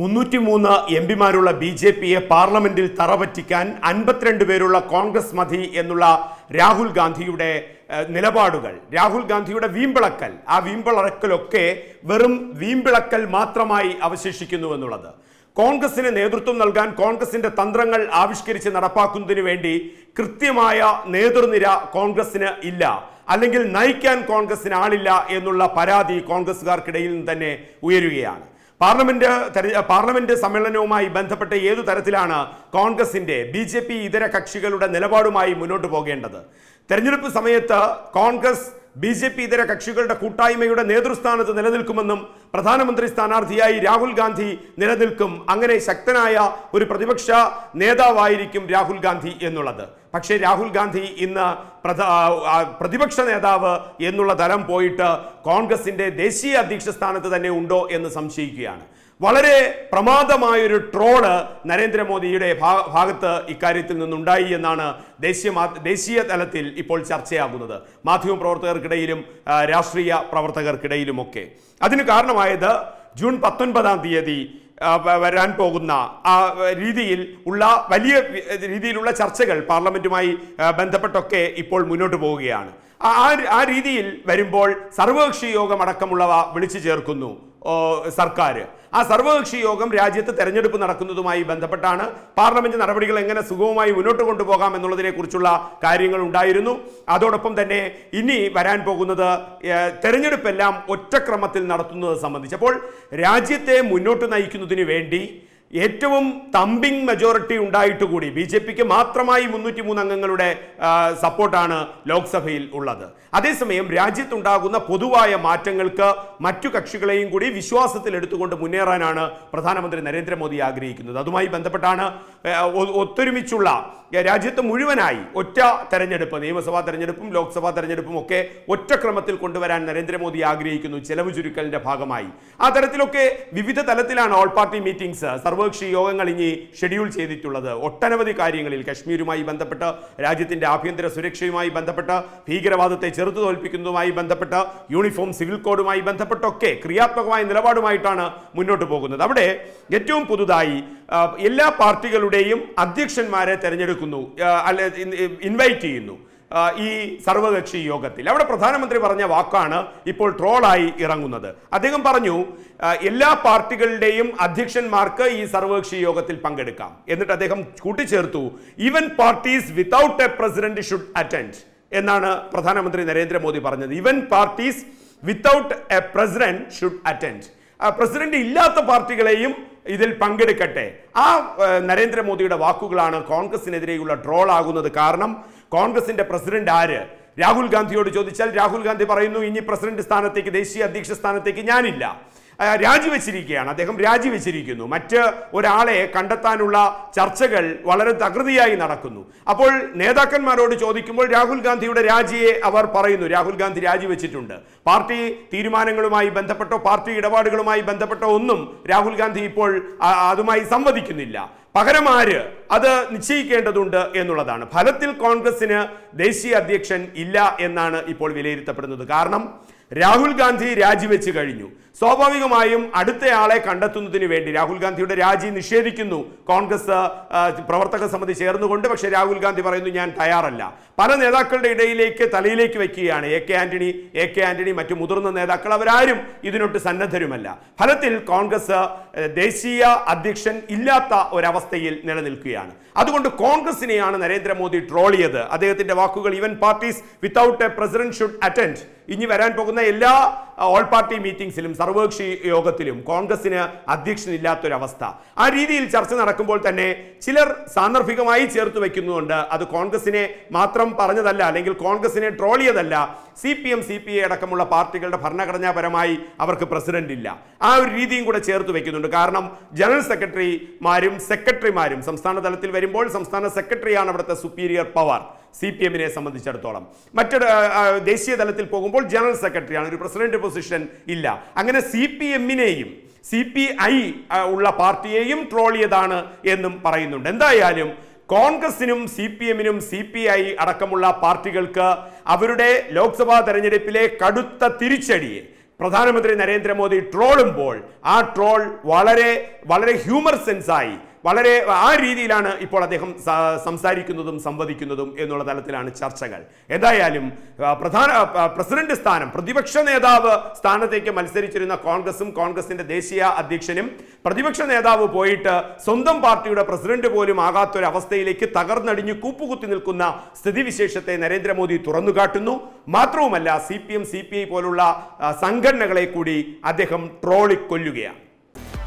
മുന്നൂറ്റി മൂന്ന് M പിമാരുള്ള B J പിയെ പാർലമെന്റിൽ തറപറ്റിക്കാൻ അൻപത്തിരണ്ട് പേരുള്ള കോൺഗ്രസ് മതി എന്നുള്ള രാഹുൽ ഗാന്ധിയുടെ നിലപാടുകൾ രാഹുൽ ഗാന്ധിയുടെ വീമ്പിളക്കൽ ആ വീമ്പിളക്കലൊക്കെ വെറും വീമ്പിളക്കൽ മാത്രമായി അവശേഷിക്കുന്നു എന്നുള്ളത് കോൺഗ്രസിന് നേതൃത്വം നൽകാൻ കോൺഗ്രസിന്റെ തന്ത്രങ്ങൾ ആവിഷ്കരിച്ച് നടപ്പാക്കുന്നതിന് വേണ്ടി കൃത്യമായ നേതൃനിര കോൺഗ്രസിന് ഇല്ല അല്ലെങ്കിൽ നയിക്കാൻ കോൺഗ്രസിന് ആളില്ല എന്നുള്ള പരാതി കോൺഗ്രസുകാർക്കിടയിൽ നിന്ന് തന്നെ ഉയരുകയാണ് പാർലമെന്റ് പാർലമെന്റ് സമ്മേളനവുമായി ബന്ധപ്പെട്ട് ഏതു തരത്തിലാണ് കോൺഗ്രസിന്റെ ബി ഇതര കക്ഷികളുടെ നിലപാടുമായി മുന്നോട്ട് പോകേണ്ടത് തെരഞ്ഞെടുപ്പ് സമയത്ത് കോൺഗ്രസ് ബി ജെ പി ഇതര കക്ഷികളുടെ കൂട്ടായ്മയുടെ നേതൃസ്ഥാനത്ത് നിലനിൽക്കുമെന്നും പ്രധാനമന്ത്രി സ്ഥാനാർത്ഥിയായി രാഹുൽ ഗാന്ധി നിലനിൽക്കും അങ്ങനെ ശക്തനായ ഒരു പ്രതിപക്ഷ നേതാവായിരിക്കും രാഹുൽ ഗാന്ധി എന്നുള്ളത് പക്ഷേ രാഹുൽ ഗാന്ധി ഇന്ന് പ്രതിപക്ഷ നേതാവ് എന്നുള്ള തലം പോയിട്ട് കോൺഗ്രസിൻ്റെ ദേശീയ അധ്യക്ഷ സ്ഥാനത്ത് തന്നെ ഉണ്ടോ എന്ന് സംശയിക്കുകയാണ് വളരെ പ്രമാദമായൊരു ട്രോള് നരേന്ദ്രമോദിയുടെ ഭാഗത്ത് ഇക്കാര്യത്തിൽ നിന്നുണ്ടായി എന്നാണ് ദേശീയ ദേശീയ തലത്തിൽ ഇപ്പോൾ ചർച്ചയാകുന്നത് പ്രവർത്തകർക്കിടയിലും രാഷ്ട്രീയ പ്രവർത്തകർക്കിടയിലുമൊക്കെ അതിന് കാരണമായത് ജൂൺ പത്തൊൻപതാം തീയതി വരാൻ പോകുന്ന ആ രീതിയിൽ ഉള്ള വലിയ രീതിയിലുള്ള ചർച്ചകൾ പാർലമെൻറ്റുമായി ബന്ധപ്പെട്ടൊക്കെ ഇപ്പോൾ മുന്നോട്ട് പോവുകയാണ് ആ ആ രീതിയിൽ വരുമ്പോൾ സർവകക്ഷി യോഗം അടക്കമുള്ളവ വിളിച്ചു ചേർക്കുന്നു സർക്കാർ ആ സർവകക്ഷി യോഗം രാജ്യത്ത് തെരഞ്ഞെടുപ്പ് നടക്കുന്നതുമായി ബന്ധപ്പെട്ടാണ് പാർലമെന്റ് നടപടികൾ എങ്ങനെ സുഗമമായി മുന്നോട്ട് കൊണ്ടുപോകാം എന്നുള്ളതിനെ കുറിച്ചുള്ള കാര്യങ്ങൾ ഉണ്ടായിരുന്നു അതോടൊപ്പം തന്നെ ഇനി വരാൻ പോകുന്നത് തെരഞ്ഞെടുപ്പെല്ലാം ഒറ്റക്രമത്തിൽ നടത്തുന്നത് സംബന്ധിച്ചപ്പോൾ രാജ്യത്തെ മുന്നോട്ട് നയിക്കുന്നതിന് വേണ്ടി ഏറ്റവും തമ്പിങ് മെജോറിറ്റി ഉണ്ടായിട്ട് കൂടി ബി ജെ പിക്ക് മാത്രമായി മുന്നൂറ്റി മൂന്ന് അംഗങ്ങളുടെ സപ്പോർട്ടാണ് ലോക്സഭയിൽ ഉള്ളത് അതേസമയം രാജ്യത്തുണ്ടാകുന്ന പൊതുവായ മാറ്റങ്ങൾക്ക് മറ്റു കക്ഷികളെയും കൂടി വിശ്വാസത്തിൽ എടുത്തുകൊണ്ട് മുന്നേറാനാണ് പ്രധാനമന്ത്രി നരേന്ദ്രമോദി ആഗ്രഹിക്കുന്നത് അതുമായി ബന്ധപ്പെട്ടാണ് ഒത്തൊരുമിച്ചുള്ള രാജ്യത്ത് മുഴുവനായി ഒറ്റ തെരഞ്ഞെടുപ്പ് നിയമസഭാ തെരഞ്ഞെടുപ്പും ലോക്സഭാ തെരഞ്ഞെടുപ്പും ഒക്കെ ഒറ്റക്രമത്തിൽ കൊണ്ടുവരാൻ നരേന്ദ്രമോദി ആഗ്രഹിക്കുന്നു ചെലവ് ചുരുക്കലിന്റെ ഭാഗമായി ആ തരത്തിലൊക്കെ വിവിധ തലത്തിലാണ് ഓൾ പാർട്ടി മീറ്റിംഗ്സ് സർവകക്ഷി യോഗങ്ങൾ ഇനി ഷെഡ്യൂൾ ചെയ്തിട്ടുള്ളത് ഒട്ടനവധി കാര്യങ്ങളിൽ കശ്മീരുമായി ബന്ധപ്പെട്ട് രാജ്യത്തിന്റെ ആഭ്യന്തര സുരക്ഷയുമായി ബന്ധപ്പെട്ട് ഭീകരവാദത്തെ ചെറുത്തു തോൽപ്പിക്കുന്നതുമായി ബന്ധപ്പെട്ട് യൂണിഫോം സിവിൽ കോഡുമായി ബന്ധപ്പെട്ടൊക്കെ ക്രിയാത്മകമായ നിലപാടുമായിട്ടാണ് മുന്നോട്ട് പോകുന്നത് അവിടെ ഏറ്റവും പുതുതായി എല്ലാ പാർട്ടികളുടെയും അധ്യക്ഷന്മാരെ തെരഞ്ഞെടുക്കും വിളിച്ചെടുക്കുന്നു അല്ലെ ഇൻവൈറ്റ് ചെയ്യുന്നു ഈ സർവകക്ഷി യോഗത്തിൽ അവിടെ പ്രധാനമന്ത്രി പറഞ്ഞ വാക്കാണ് ഇപ്പോൾ ട്രോളായി ഇറങ്ങുന്നത് അദ്ദേഹം പറഞ്ഞു എല്ലാ പാർട്ടികളുടെയും അധ്യക്ഷന്മാർക്ക് ഈ സർവകക്ഷി യോഗത്തിൽ പങ്കെടുക്കാം എന്നിട്ട് അദ്ദേഹം കൂട്ടിച്ചേർത്തു even parties without A president should attend എന്നാണ് പ്രധാനമന്ത്രി നരേന്ദ്രമോദി പറഞ്ഞത് even parties without A president should attend president ഇല്ലാത്ത പാർട്ടികളെയും ഇതിൽ പങ്കെടുക്കട്ടെ ആ നരേന്ദ്രമോദിയുടെ വാക്കുകളാണ് കോൺഗ്രസിനെതിരെയുള്ള ട്രോൾ ആകുന്നത് കാരണം കോൺഗ്രസിന്റെ പ്രസിഡന്റ് ആര് രാഹുൽ ഗാന്ധിയോട് ചോദിച്ചാൽ രാഹുൽ ഗാന്ധി പറയുന്നു ഇനി പ്രസിഡന്റ് സ്ഥാനത്തേക്ക് ദേശീയ അധ്യക്ഷ സ്ഥാനത്തേക്ക് ഞാനില്ല രാജിവെച്ചിരിക്കുകയാണ് അദ്ദേഹം രാജിവെച്ചിരിക്കുന്നു മറ്റ് ഒരാളെ കണ്ടെത്താനുള്ള ചർച്ചകൾ വളരെ തകൃതിയായി നടക്കുന്നു അപ്പോൾ നേതാക്കന്മാരോട് ചോദിക്കുമ്പോൾ രാഹുൽ ഗാന്ധിയുടെ രാജിയെ അവർ പറയുന്നു രാഹുൽ ഗാന്ധി രാജിവെച്ചിട്ടുണ്ട് പാർട്ടി തീരുമാനങ്ങളുമായി ബന്ധപ്പെട്ടോ പാർട്ടി ഇടപാടുകളുമായി ബന്ധപ്പെട്ടോ ഒന്നും രാഹുൽ ഗാന്ധി ഇപ്പോൾ അതുമായി സംവദിക്കുന്നില്ല പകരമാര് അത് നിശ്ചയിക്കേണ്ടതുണ്ട് എന്നുള്ളതാണ് ഫലത്തിൽ കോൺഗ്രസിന് ദേശീയ അധ്യക്ഷൻ ഇല്ല എന്നാണ് ഇപ്പോൾ വിലയിരുത്തപ്പെടുന്നത് കാരണം രാഹുൽ ഗാന്ധി രാജിവെച്ച് കഴിഞ്ഞു സ്വാഭാവികമായും അടുത്തയാളെ കണ്ടെത്തുന്നതിന് വേണ്ടി രാഹുൽ ഗാന്ധിയുടെ രാജി നിഷേധിക്കുന്നു കോൺഗ്രസ് പ്രവർത്തക സമിതി ചേർന്നുകൊണ്ട് പക്ഷേ രാഹുൽ ഗാന്ധി പറയുന്നു ഞാൻ തയ്യാറല്ല പല നേതാക്കളുടെ ഇടയിലേക്ക് തലയിലേക്ക് വയ്ക്കുകയാണ് A K Antony A K Antony മറ്റു മുതിർന്ന നേതാക്കൾ അവരാരും ഇതിനൊട്ട് സന്നദ്ധരുമല്ല ഫലത്തിൽ കോൺഗ്രസ് ദേശീയ അധ്യക്ഷൻ ഇല്ലാത്ത ഒരവസ്ഥയിൽ നിലനിൽക്കുകയാണ് അതുകൊണ്ട് കോൺഗ്രസിനെയാണ് നരേന്ദ്രമോദി ട്രോൾ ചെയ്ത് അദ്ദേഹത്തിന്റെ വാക്കുകൾ even parties without a president should attend ഇനി വരാൻ പോകുന്ന എല്ലാ ഓൾ പാർട്ടി മീറ്റിംഗ്സിലും സർവകക്ഷി യോഗത്തിലും കോൺഗ്രസിന് അധ്യക്ഷനില്ലാത്തൊരവസ്ഥ ആ രീതിയിൽ ചർച്ച നടക്കുമ്പോൾ തന്നെ ചിലർ സാന്ദർഭികമായി ചേർത്ത് വയ്ക്കുന്നുണ്ട് അത് കോൺഗ്രസിനെ മാത്രം പറഞ്ഞതല്ല അല്ലെങ്കിൽ കോൺഗ്രസിനെ ട്രോൾ ചെയ്തല്ല C P M C P I അടക്കമുള്ള പാർട്ടികളുടെ ഭരണഘടനാപരമായി അവർക്ക് പ്രസിഡന്റ് ഇല്ല ആ ഒരു രീതിയും കൂടെ ചേർത്ത് വയ്ക്കുന്നുണ്ട് കാരണം ജനറൽ സെക്രട്ടറിമാരും സെക്രട്ടറിമാരും സംസ്ഥാന തലത്തിൽ വരുമ്പോൾ സംസ്ഥാന സെക്രട്ടറിയാണ് അവിടുത്തെ സുപ്പീരിയർ പവർ സി പി എമ്മിനെ സംബന്ധിച്ചിടത്തോളം മറ്റൊരു ദേശീയ തലത്തിൽ പോകുമ്പോൾ ജനറൽ സെക്രട്ടറിയാണ് ഒരു പ്രസിഡന്റ് പൊസിഷൻ ഇല്ല അങ്ങനെ സി പി എമ്മിനെയും സി പി ഐ ഉള്ള പാർട്ടിയെയും ട്രോൾ എന്നും പറയുന്നുണ്ട് എന്തായാലും കോൺഗ്രസിനും സി പി എമ്മിനും സി പി ഐ അടക്കമുള്ള പാർട്ടികൾക്ക് അവരുടെ ലോക്സഭാ തെരഞ്ഞെടുപ്പിലെ കടുത്ത തിരിച്ചടിയെ പ്രധാനമന്ത്രി നരേന്ദ്രമോദി ട്രോളുമ്പോൾ ആ ട്രോൾ വളരെ വളരെ ഹ്യൂമർ സെൻസായി വളരെ ആ രീതിയിലാണ് ഇപ്പോൾ അദ്ദേഹം സംസാരിക്കുന്നതും സംവദിക്കുന്നതും എന്നുള്ള തലത്തിലാണ് ചർച്ചകൾ എന്തായാലും പ്രധാന പ്രസിഡന്റ് സ്ഥാനം പ്രതിപക്ഷ നേതാവ് സ്ഥാനത്തേക്ക് മത്സരിച്ചിരുന്ന കോൺഗ്രസും കോൺഗ്രസിന്റെ ദേശീയ അധ്യക്ഷനും പ്രതിപക്ഷ നേതാവ് പോയിട്ട് സ്വന്തം പാർട്ടിയുടെ പ്രസിഡന്റ് പോലും ആകാത്തൊരവസ്ഥയിലേക്ക് തകർന്നടിഞ്ഞ് കൂപ്പുകുത്തി നിൽക്കുന്ന സ്ഥിതിവിശേഷത്തെ നരേന്ദ്രമോദി തുറന്നു കാട്ടുന്നു മാത്രവുമല്ല C P M C P I പോലുള്ള സംഘടനകളെ കൂടി അദ്ദേഹം ട്രോളിക്കൊല്ലുകയാണ്